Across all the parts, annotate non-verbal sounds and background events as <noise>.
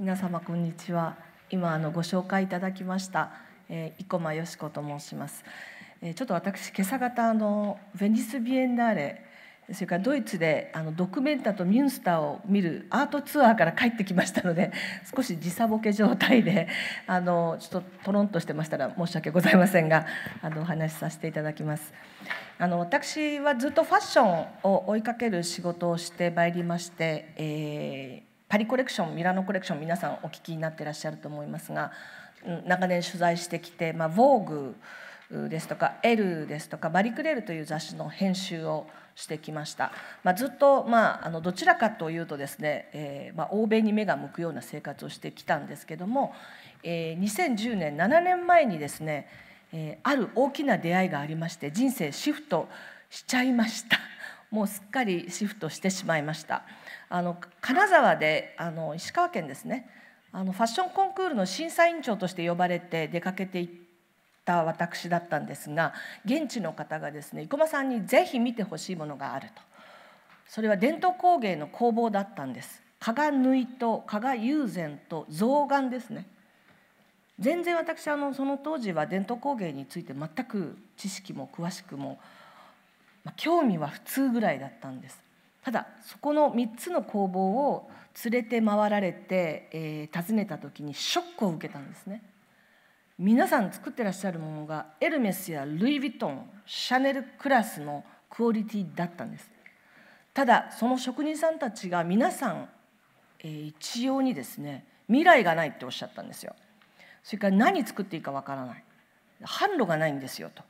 皆様こんにちは今あのご紹介いただきました、えー、生駒よし子と申します、えー、ちょっと私今朝方のヴェニスビエンナーレそれからドイツであのドクメンタとミュンスターを見るアートツアーから帰ってきましたので少し時差ボケ状態で <laughs> あのちょっととろんとしてましたら申し訳ございませんが <laughs> あのお話しさせていただきます。あの私はずっとファッションを追いかける仕事をしてまいりまして、えー、パリコレクションミラノコレクション皆さんお聞きになってらっしゃると思いますが長年取材してきて「まあ、VOGUE」ですとか「エル」ですとか「バリクレール」という雑誌の編集をしてきました、まあ、ずっと、まあ、あのどちらかというとですね、えー、まあ、欧米に目が向くような生活をしてきたんですけども、えー、2010年7年前にですね、えー、ある大きな出会いがありまして人生シフトしちゃいました。<laughs> もうすっかりシフトしてしまいましたあの金沢であの石川県ですねあのファッションコンクールの審査委員長として呼ばれて出かけていった私だったんですが現地の方がですね生駒さんにぜひ見てほしいものがあるとそれは伝統工芸の工房だったんです加賀縫いと加賀友禅と象眼ですね全然私あのその当時は伝統工芸について全く知識も詳しくも、まあ、興味は普通ぐらいだったんですただそこの3つの工房を連れて回られて、えー、訪ねた時にショックを受けたんですね。皆さん作ってらっしゃるものがエルメスやルイ・ヴィトンシャネルクラスのクオリティだったんですただその職人さんたちが皆さん、えー、一様にですね未来がないっておっしゃったんですよそれから何作っていいかわからない販路がないんですよと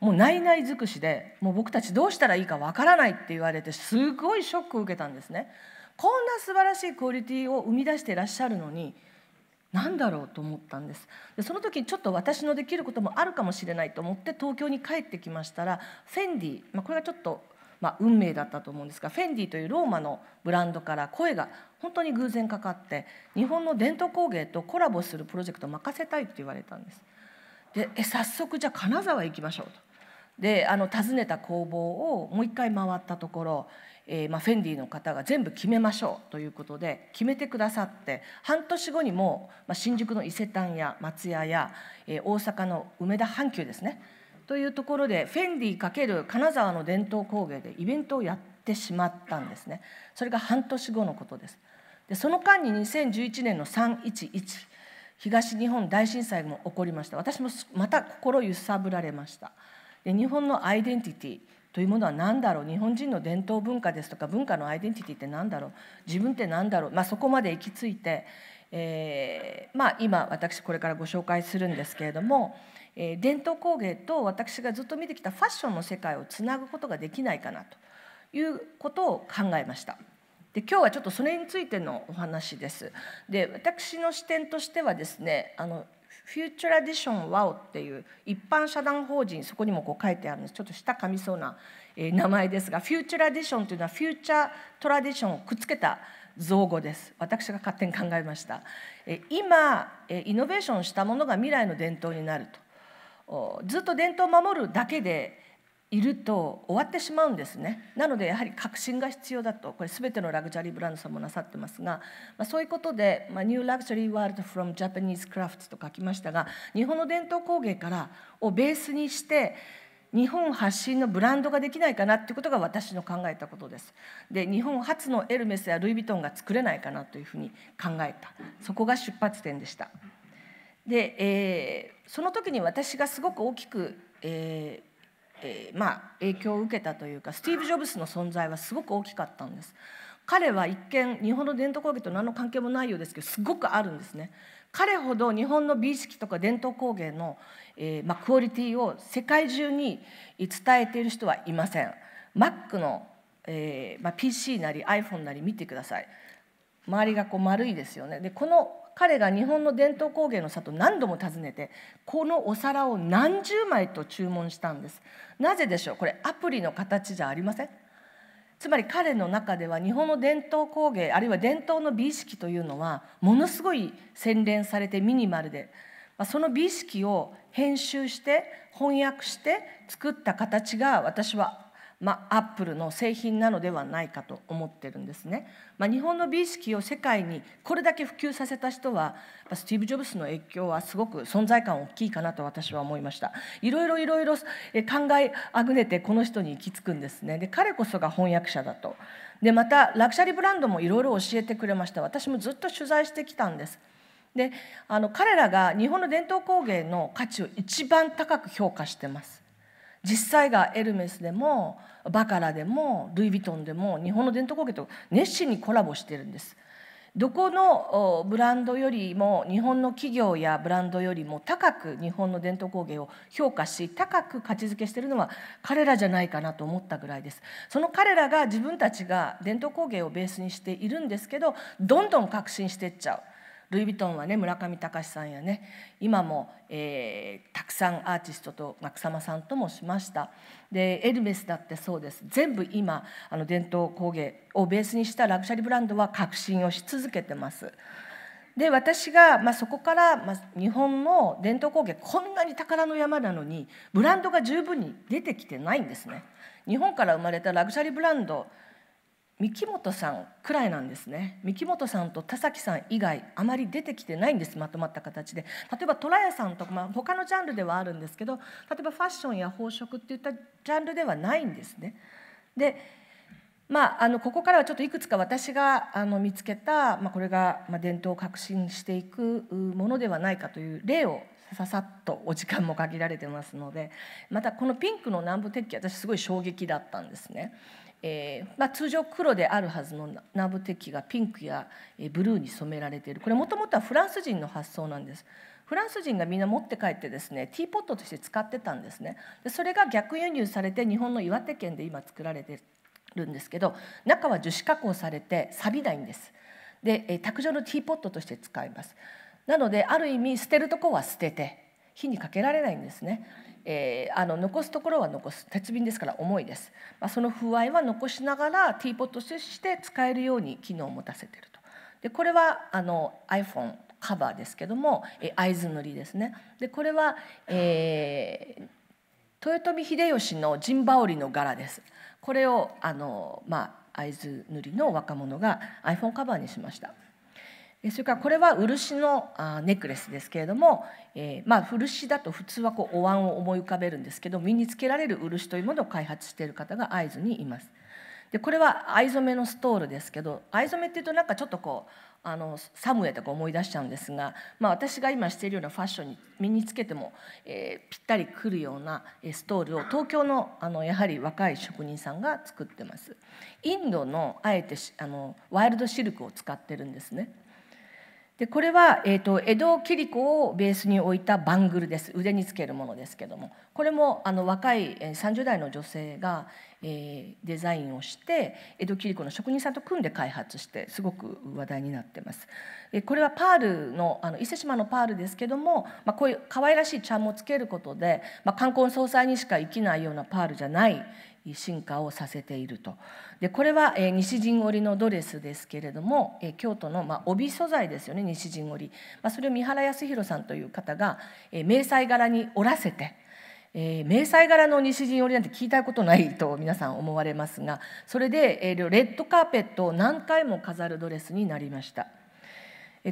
もう内々尽くしでもう僕たちどうしたらいいかわからないって言われてすごいショックを受けたんですねこんな素晴らしいクオリティを生み出していらっしゃるのに何だろうと思ったんですでその時ちょっと私のできることもあるかもしれないと思って東京に帰ってきましたらフェンディ、まあ、これがちょっと、まあ、運命だったと思うんですがフェンディというローマのブランドから声が本当に偶然かかって日本の伝統工芸とコラボするプロジェクトを任せたいって言われたんです。でえ早速じゃあ金沢行きましょうと。であの訪ねた工房をもう一回回ったところえーまあ、フェンディの方が全部決めましょうということで決めてくださって半年後にも、まあ、新宿の伊勢丹や松屋や、えー、大阪の梅田阪急ですねというところでフェンディ×金沢の伝統工芸でイベントをやってしまったんですねそれが半年後のことですでその間に2011年の311東日本大震災も起こりました私もまた心揺さぶられましたで日本のアイデンティティというものは何だろう日本人の伝統文化ですとか文化のアイデンティティって何だろう自分って何だろう、まあ、そこまで行き着いて、えーまあ、今私これからご紹介するんですけれども、えー、伝統工芸と私がずっと見てきたファッションの世界をつなぐことができないかなということを考えました。で今日はちょっとそれについてのお話です。で私の視点としてはですねあのフューチャーディションワオっていう一般社団法人そこにもこう書いてあるんですちょっと舌噛みそうな、え名前ですがフューチャーディションというのはフューチャートラディションをくっつけた造語です私が勝手に考えました今イノベーションしたものが未来の伝統になるとずっと伝統を守るだけでいると終わってしまうんですねなのでやはり革新が必要だとこれ全てのラグジュアリーブランドさんもなさってますが、まあ、そういうことで、まあ、New Luxury World from Japanese Crafts と書きましたが日本の伝統工芸からをベースにして日本発信のブランドができないかなっていうことが私の考えたことですで日本初のエルメスやルイ・ヴィトンが作れないかなというふうに考えたそこが出発点でしたで、えー、その時に私がすごく大きく、えーえー、まあ、影響を受けたというかスティーブ・ジョブズの存在はすごく大きかったんです彼は一見日本の伝統工芸と何の関係もないようですけどすごくあるんですね彼ほど日本の美意識とか伝統工芸の、えー、まあ、クオリティを世界中に伝えている人はいません Mac の、えー、まあ、PC なり iPhone なり見てください周りがこう丸いですよねでこの彼が日本の伝統工芸の里何度も訪ねてこのお皿を何十枚と注文したんですなぜでしょうこれアプリの形じゃありませんつまり彼の中では日本の伝統工芸あるいは伝統の美意識というのはものすごい洗練されてミニマルでその美意識を編集して翻訳して作った形が私はまあ、アップルの製品なのではないかと思ってるんですね。まあ、日本の美意識を世界にこれだけ普及させた人はスティーブ・ジョブズの影響はすごく存在感大きいかなと私は思いました。いろいろいろいろ考えあぐねてこの人に行き着くんですね。で彼こそが翻訳者だと。でまたラクシャリーブランドもいろいろ教えてくれました。私もずっと取材してきたんです。であの彼らが日本の伝統工芸の価値を一番高く評価してます。実際がエルメスでもバカラでもルイ・ヴィトンでも日本の伝統工芸と熱心にコラボしてるんです。どこのブランドよりも日本の企業やブランドよりも高く日本の伝統工芸を評価し高く価値づけしているのは彼らじゃないかなと思ったぐらいですその彼らが自分たちが伝統工芸をベースにしているんですけどどんどん革新していっちゃうルイ・ヴィトンはね村上隆さんやね今も、えー、たくさんアーティストと、ま草間さんともしましたでエルメスだってそうです全部今あの伝統工芸をベースにしたラグシャリブランドは革新をし続けてます。で私が、まあ、そこから、まあ、日本の伝統工芸こんなに宝の山なのにブランドが十分に出てきてないんですね。日本から生まれたラグシャリブランド三木本さんくらいなんですね三木本さんと田崎さん以外あまり出てきてないんですまとまった形で例えば虎屋さんとか、まあ、他のジャンルではあるんですけど例えばファッションや宝飾っていったジャンルではないんですね。でまあ、あのここからはちょっといくつか私があの見つけた、まあ、これが伝統を革新していくものではないかという例をささっとお時間も限られてますのでまたこのピンクの南部鉄器私すごい衝撃だったんですね。えー、まあ、通常黒であるはずのナブテキがピンクやブルーに染められているこれもともとはフランス人の発想なんですフランス人がみんな持って帰ってですねティーポットとして使ってたんですねでそれが逆輸入されて日本の岩手県で今作られてるんですけど中は樹脂加工されて錆びないんですで卓上のティーポットとして使いますなのである意味捨てるとこは捨てて火にかけられないんですね。えー、あの残すところは残す鉄瓶ですから重いです、まあ、その風合いは残しながらティーポットとして使えるように機能を持たせているとでこれはあの iPhone カバーですけども、えー、会塗りですねでこれは、えー、豊臣秀吉の陣羽織の柄ですこれをあの、まあ、会津塗りの若者が iPhone カバーにしました。それからこれは漆のネックレスですけれども、えー、まあ漆だと普通はこうお椀を思い浮かべるんですけど身につけられる漆というものを開発している方が会津にいます。でこれは藍染めのストールですけど藍染めっていうとなんかちょっとこうあのサムエとか思い出しちゃうんですが、まあ、私が今しているようなファッションに身につけても、えー、ぴったりくるようなストールを東京のあのやはり若い職人さんが作ってます。インドのあえてあのワイルドシルクを使ってるんですね。でこれは、えーと、江戸切子をベースに置いたバングルです腕につけるものですけどもこれもあの若い30代の女性が、えー、デザインをして江戸切子の職人さんと組んで開発してすごく話題になってます。これはパールのあの伊勢志摩のパールですけども、まあ、こういう可愛らしいチャームをつけることで、まあ、冠婚葬祭にしか生きないようなパールじゃない、進化をさせているとでこれは西陣織のドレスですけれども京都の帯素材ですよね西陣織、まそれを三原康弘さんという方が迷彩柄に織らせてえー、迷彩柄の西陣織なんて聞いたことないと皆さん思われますがそれで、レッドカーペットを何回も飾るドレスになりました、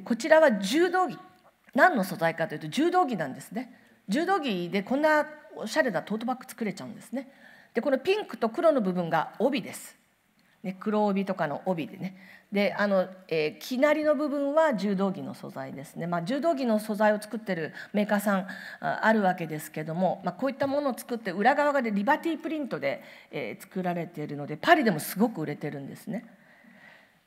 こちらは柔道着何の素材かというと柔道着なんですね柔道着でこんなおしゃれなトートバッグ作れちゃうんですねでこのピンクと黒の部分が帯です。ね、黒帯とかの帯でねであの、えー、木なりの部分は柔道着の素材ですね、まあ、柔道着の素材を作ってるメーカーさんあるわけですけども、まあ、こういったものを作って裏側でリバティプリントで、えー、作られているのでパリでもすごく売れてるんですね。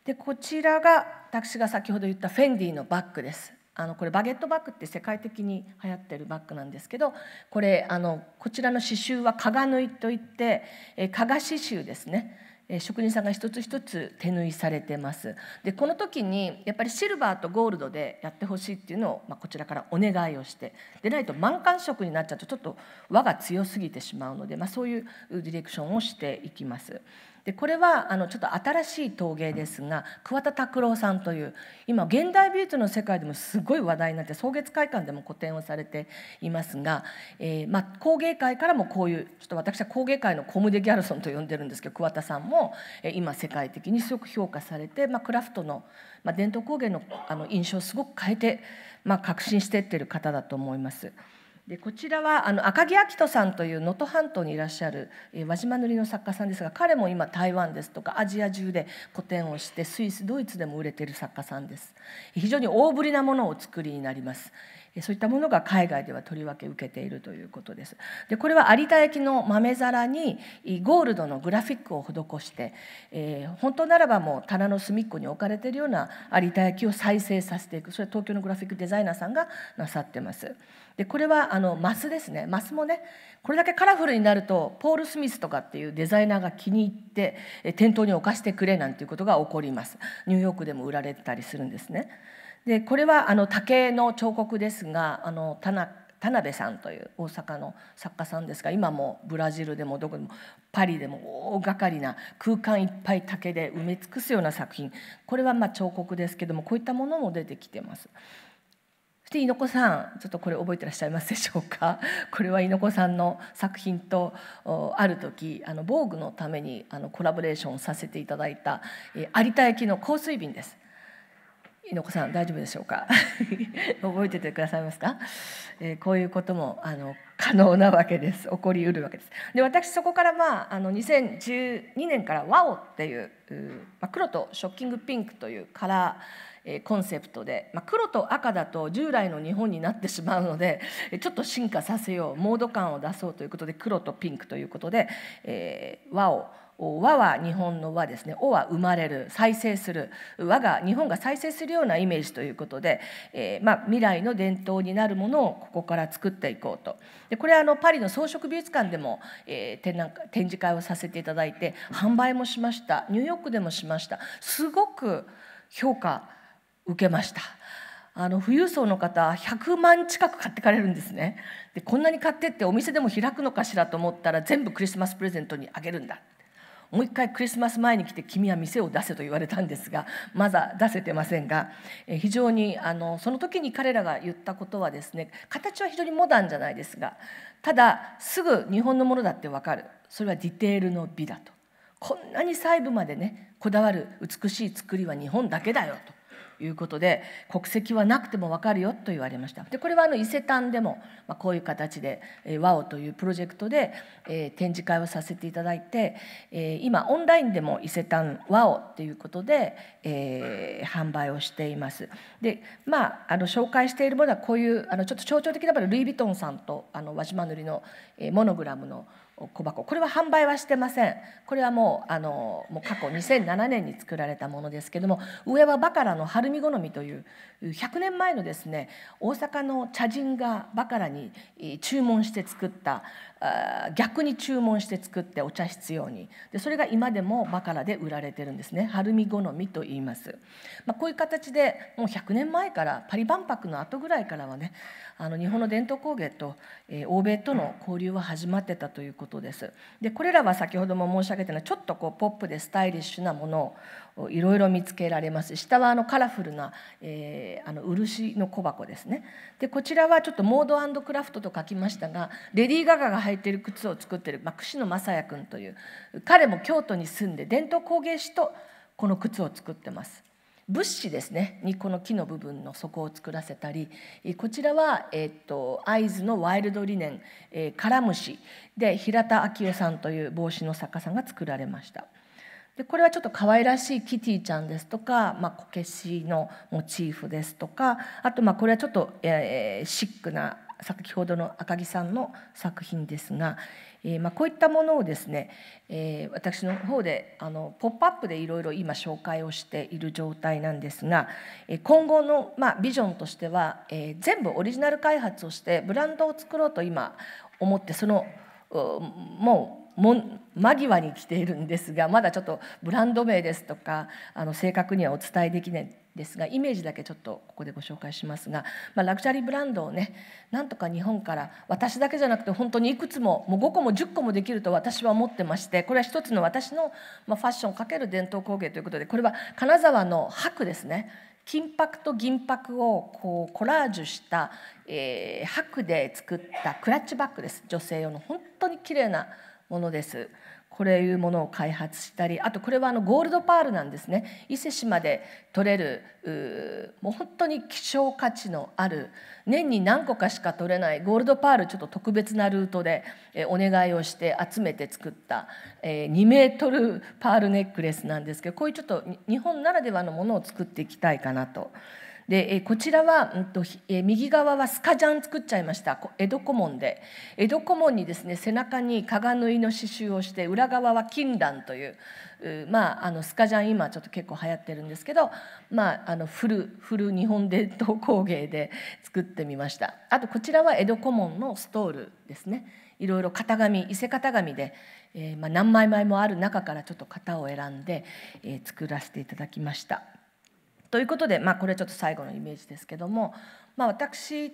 でこちらが私が先ほど言ったフェンディのバッグです。あのこれバゲットバッグって世界的に流行ってるバッグなんですけどこれあのこちらの刺繍は加賀縫いといって加賀刺繍ですね職人さんが一つ一つ手縫いされてますでこの時にやっぱりシルバーとゴールドでやってほしいっていうのを、まあ、こちらからお願いをしてでないと満貫色になっちゃうとちょっと輪が強すぎてしまうので、まあ、そういうディレクションをしていきます。でこれはあのちょっと新しい陶芸ですが桑田拓郎さんという今現代美術の世界でもすごい話題になって送月会館でも個展をされていますが、えー、まあ、工芸界からもこういうちょっと私は工芸界のコムデ・ギャルソンと呼んでるんですけど桑田さんも今世界的にすごく評価されて、まあ、クラフトの、まあ、伝統工芸のあの印象をすごく変えて、ま革新してってる方だと思います。でこちらはあの赤木明人さんという能登半島にいらっしゃる、え輪島塗の作家さんですが彼も今台湾ですとかアジア中で個展をしてスイスドイツでも売れている作家さんです非常に大ぶりなものをお作りになりますそういったものが海外ではとりわけ受けているということです。でこれは有田焼の豆皿にゴールドのグラフィックを施して、えー、本当ならばもう棚の隅っこに置かれているような有田焼を再生させていくそれは東京のグラフィックデザイナーさんがなさってます。でこれはあのマスですねマスもねこれだけカラフルになるとポール・スミスとかっていうデザイナーが気に入って店頭に置かしてくれなんていうことが起こりますニューヨークでも売られたりするんですね。でこれはあの竹の彫刻ですがあの田辺さんという大阪の作家さんですが今もブラジルでもどこでもパリでも大掛かりな空間いっぱい竹で埋め尽くすような作品これはま彫刻ですけどもこういったものも出てきてます。そして猪子さんちょっとこれ覚えてらっしゃいますでしょうか <laughs> これは猪子さんの作品とある時あの防具のためにあのコラボレーションさせていただいた有田焼の香水瓶です。猪子さん大丈夫でしょうか <laughs> 覚えててくださいますか、えー、こういうこともあの可能なわけです起こりうるわけですで私そこからまああの2012年から「ワオっていう、まあ、黒とショッキングピンクというカラーえコンセプトで、まあ、黒と赤だと従来の日本になってしまうので <laughs> ちょっと進化させようモード感を出そうということで黒とピンクということで、えー、和を和は日本の和ですね「お」は生まれる再生する和が日本が再生するようなイメージということで、えー、まあ、未来の伝統になるものをここから作っていこうとでこれはあのパリの装飾美術館でも、えー、展覧展示会をさせていただいて販売もしましたニューヨークでもしましたすごく評価受けました。あの富裕層の方100万近く買ってかれるんですねでこんなに買ってってお店でも開くのかしらと思ったら全部クリスマスプレゼントにあげるんだもう一回クリスマス前に来て君は店を出せと言われたんですがまだ出せてませんが非常にあのその時に彼らが言ったことはですね形は非常にモダンじゃないですがただすぐ日本のものだって分かるそれはディテールの美だとこんなに細部までねこだわる美しい作りは日本だけだよということで国籍はなくても分かるよと言われましたでこれはあの伊勢丹でも、まこういう形で「え WOW」というプロジェクトで、え展示会をさせていただいて、え今オンラインでも伊勢丹「WOW」っていうことで、え販売をしていますでまああの紹介しているものはこういうあのちょっと象徴的なルイ・ヴィトンさんとあの輪島塗の、えモノグラムの小箱これは販売はしてませんこれはもうあのもう過去2007年に作られたものですけども上はバカラの晴海好みという100年前のですね大阪の茶人がバカラに注文して作った逆に注文して作ってお茶室用にでそれが今でもバカラで売られてるんですね春見好みと言います、まあ、こういう形でもう100年前からパリ万博の後ぐらいからはねあの日本の伝統工芸と、えー、欧米との交流は始まってたということですでこれらは先ほども申し上げたようなちょっとこうポップでスタイリッシュなものいろいろ見つけられます下はあのカラフルな、えー、あの漆の小箱ですねでこちらはちょっとモードクラフトと書きましたがレディー・ガガが履いてる靴を作ってる、まあ、串野正也君という彼も京都に住んで伝統工芸士とこの靴を作ってます。物資ですねにこの木の部分の底を作らせたりこちらは、えー、っと会津のワイルドリネン、えー、カラムシで平田昭夫さんという帽子の作家さんが作られました。でこれはちょっと可愛らしいキティちゃんですとか、まあ、こけしのモチーフですとかあとまあこれはちょっと、えー、シックな先ほどの赤木さんの作品ですが、えー、まあこういったものをですね、えー、私の方であのポップアップでいろいろ今紹介をしている状態なんですが、え今後のまあビジョンとしては、えー、全部オリジナル開発をしてブランドを作ろうと今思ってそのもう間際に来ているんですがまだちょっとブランド名ですとかあの正確にはお伝えできないですがイメージだけちょっとここでご紹介しますが、まあ、ラグジュアリーブランドをねなんとか日本から私だけじゃなくて本当にいくつももう5個も10個もできると私は思ってましてこれは一つの私の、まあ、ファッション×伝統工芸ということでこれは金沢の箔ですね金箔と銀箔をこうコラージュした、えー、箔で作ったクラッチバッグです女性用の本当に綺麗なものです。これいうものを開発したりあとこれはあのゴールドパールなんですね伊勢志摩で取れるもう本当に希少価値のある年に何個かしか取れないゴールドパールちょっと特別なルートで、えお願いをして集めて作った、え2メートルパールネックレスなんですけどこういうちょっと日本ならではのものを作っていきたいかなと。で、えこちらは、うんとえ右側はスカジャン作っちゃいました江戸古門で江戸古門にですね背中に加賀縫いの刺繍をして裏側は金蘭というまあ、あのスカジャン今ちょっと結構流行ってるんですけど、まあ、あの古古日本伝統工芸で作ってみましたあとこちらは江戸古門のストールですねいろいろ型紙伊勢型紙で、えーまあ、何枚前もある中からちょっと型を選んで、えー、作らせていただきました。ということで、まあ、これちょっと最後のイメージですけども、まあ、私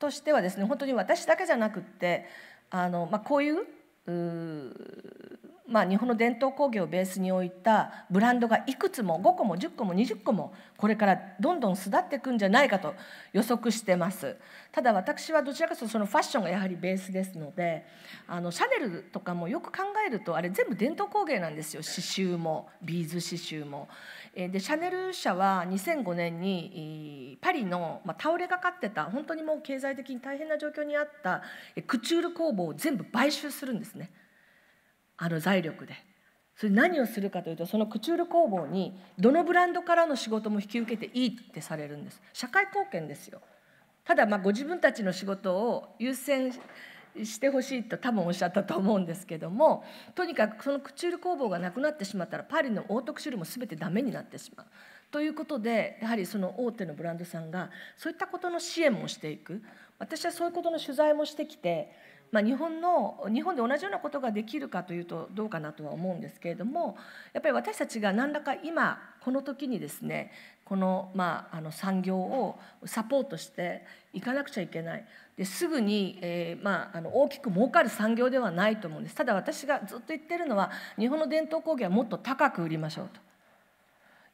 としてはですね本当に私だけじゃなくってあの、まあ、こういうまあ、日本の伝統工芸をベースに置いたブランドがいくつも5個も10個も20個もこれからどんどん巣立っていくんじゃないかと予測してますただ私はどちらかというとそのファッションがやはりベースですのであのシャネルとかもよく考えるとあれ全部伝統工芸なんですよ刺繍もビーズ刺繍もでシャネル社は2005年にパリの、ま倒れがかってた本当にもう経済的に大変な状況にあったクチュール工房を全部買収するんですねあの財力で。それ何をするかというとそのクチュール工房にどのブランドからの仕事も引き受けていいってされるんです社会貢献ですよただまあご自分たちの仕事を優先してほしいと多分おっしゃったと思うんですけどもとにかくそのクチュール工房がなくなってしまったらパリのオートクチュールも全てダメになってしまう。ということでやはりその大手のブランドさんがそういったことの支援もしていく私はそういうことの取材もしてきて、まあ、日本の日本で同じようなことができるかというとどうかなとは思うんですけれどもやっぱり私たちが何らか今この時にですねこの,、まあ、あの産業をサポートしていかなくちゃいけないですぐに、えー、まあ、あの大きく儲かる産業ではないと思うんですただ私がずっと言ってるのは日本の伝統工芸はもっと高く売りましょうと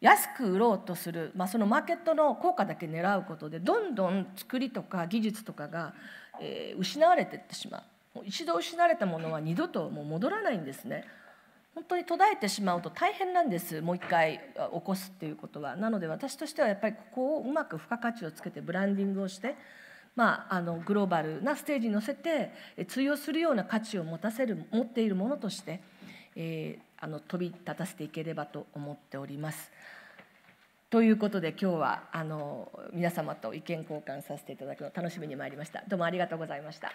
安く売ろうとする、まあ、そのマーケットの効果だけ狙うことでどんどん作りとか技術とかが、えー、失われていってしまうもう一度失われたものは二度ともう戻らないんですね。本当に途絶えてしまうと大変なんですもう一回起こすっていうことはなので私としてはやっぱりここをうまく付加価値をつけてブランディングをしてまあ、あのグローバルなステージに乗せて通用するような価値を持たせる持っているものとして、えー、あの飛び立たせていければと思っております。ということで今日はあの皆様と意見交換させていただくのを楽しみに参りました。どうもありがとうございました。